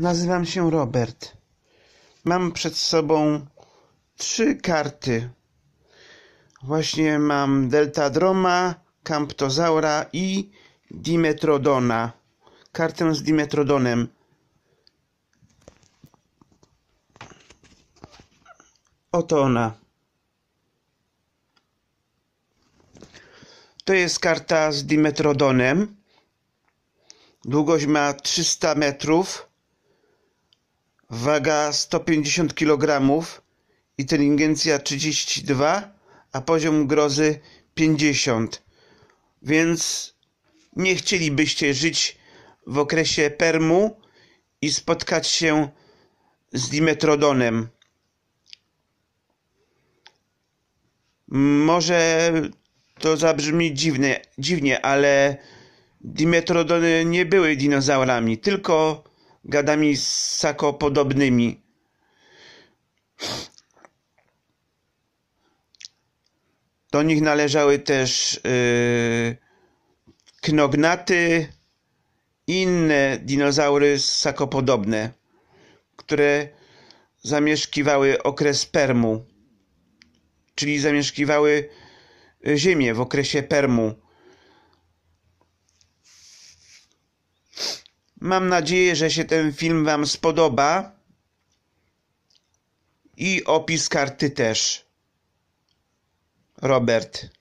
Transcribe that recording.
Nazywam się Robert. Mam przed sobą trzy karty. Właśnie mam Delta Droma, Camptozaura i Dimetrodona. Kartę z Dimetrodonem. Oto ona. To jest karta z Dimetrodonem. Długość ma 300 metrów waga 150 kg, inteligencja 32, a poziom grozy 50. Więc nie chcielibyście żyć w okresie permu i spotkać się z dimetrodonem. Może to zabrzmi dziwnie, dziwnie ale dimetrodony nie były dinozaurami, tylko gadami ssakopodobnymi. Do nich należały też yy, knognaty, inne dinozaury ssakopodobne, które zamieszkiwały okres Permu, czyli zamieszkiwały y, Ziemię w okresie Permu Mam nadzieję, że się ten film Wam spodoba. I opis karty też. Robert.